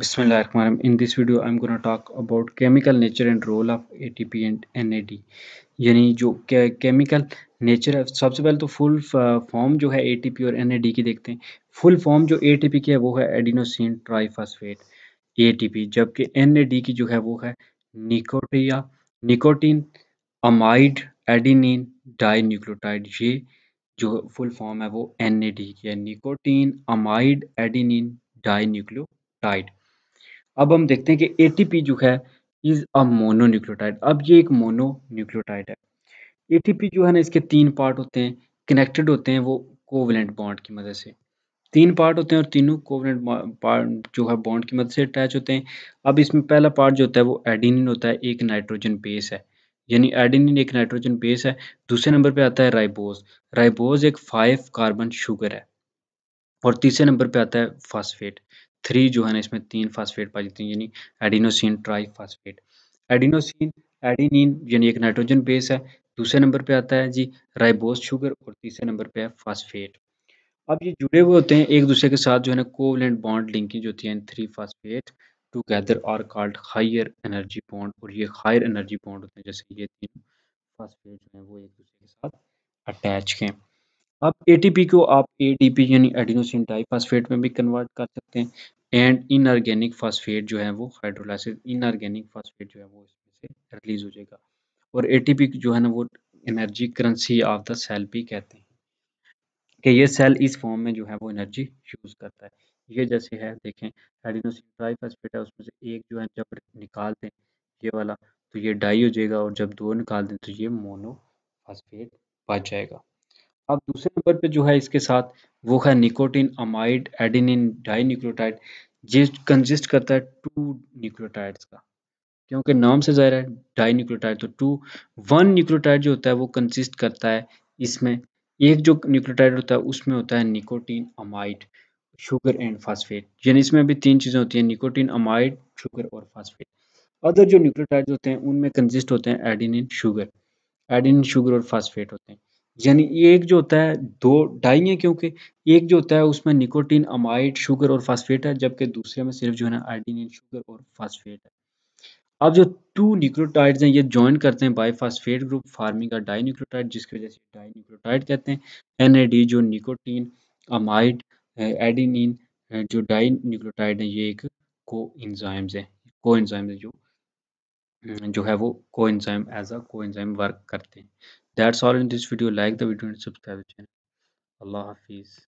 Bismillahirrahmanirrahim. In this video, I'm going to talk about chemical nature and role of ATP and NAD. यानी जो chemical nature सबसे पहले तो full form uh, जो है ATP और एनएडी की देखते हैं फुल फॉर्म जो एटीपी की है वो है एडिनोसिन ट्राइफास्फेट एटीपी जबकि एनएडी की जो है वो है निकोटिया निकोटीन अमाइड एडिनिन डाई ये जो फुल फॉर्म है वो एनएडी की है निकोटीन अमाइड एडिनिन डाई अब हम देखते हैं कि एटीपी जो है इज अ मोनोन्यूक्लियोटाइड अब ये एक मोनोन्यूक्लियोटाइड है एटीपी जो है ना इसके तीन पार्ट होते हैं कनेक्टेड होते हैं वो कोवलेंट बॉन्ड की मदद से तीन पार्ट होते हैं और तीनों कोवलेंट पार्ट जो है बॉन्ड की मदद से अटैच होते हैं अब इसमें पहला पार्ट जो होता है वो एडिनिन होता है एक नाइट्रोजन बेस है यानी एडिनिन एक नाइट्रोजन बेस है दूसरे नंबर पे आता है राइबोज राइबोज एक फाइव कार्बन शुगर है और तीसरे नंबर पे आता है फास्फेट थ्री जो है ना इसमें तीन फास्फेट पाई जाती है यानी adenosine triphosphate adenosine adenine यानी एक नाइट्रोजन बेस है दूसरे नंबर पे आता है जी राइबोस शुगर और तीसरे नंबर पे है फास्फेट अब ये जुड़े हुए होते हैं एक दूसरे के साथ जो है ना कोवलेंट बॉन्ड लिंकिंग जो होती है three phosphate together are called higher energy bond और ये हायर एनर्जी बॉन्ड होते हैं जैसे ये तीन फास्फेट जो है वो एक दूसरे के साथ अटैच हैं अब ए को आप ए यानी एडिनोसिन डाइफॉस्फेट में भी कन्वर्ट कर सकते हैं एंड इनऑर्गेनिक फास्फेट जो है वो हाइड्रोलाइसिस इनऑर्गेनिक फास्फेट जो है वो इसमें से रिलीज हो जाएगा और ए जो है ना वो energy currency of the cell भी कहते हैं कि ये सेल इस फॉर्म में जो है वो एनर्जी यूज करता है ये जैसे है देखें एडिनोसिन ट्राइफॉस्फेट है उसमें से एक जो है जब निकाल दें ये वाला तो ये डाई हो जाएगा और जब दो निकाल दें तो ये मोनो फास्फेट बच जाएगा अब दूसरे नंबर पे जो है इसके साथ वो है nicotinamide adenine dinucleotide जिस कंजिस्ट करता है टू न्यूक्लियोटाइड्स का क्योंकि नाम से जाहिर है डाई न्यूक्लियोटाइड तो टू वन न्यूक्लियोटाइड जो होता है वो कंसिस्ट करता है इसमें एक जो न्यूक्लियोटाइड होता है उसमें होता है nicotinamide sugar and phosphate यानी इसमें अभी तीन चीज़ें होती हैं निकोटीन अमाइड शुगर और फास्फेट अदर जो न्यूक्लियोटाइड होते हैं उनमें कंजिस्ट होते हैं एडिनिन शुगर एडिनिन शुगर और फास्फेट होते हैं यानी एक जो होता है दो डाई है क्योंकि एक जो होता है उसमें निकोटीन अमाइड शुगर और फास्फेट है जबकि दूसरे में सिर्फ जो है ना आइडीन शुगर और फास्फेट है अब जो टू न्यूक्लियोटाइड्स हैं ये ज्वाइन करते हैं बाई फास्फेट ग्रुप फार्मिंग का डाई न्यूक्लियोटाइड जिसकी वजह से डाई न्यूक्लियोटाइड कहते हैं एन जो निकोटीन अमाइड एडिनिन जो डाई न्यूक्लियोटाइड है ये एक को इंजाइम्स है को इंजाइम्स जो जो है वो को एंजाइम एज अ को एंजाइम वर्क करते हैं that's all in this video like the video and subscribe the channel allah hafiz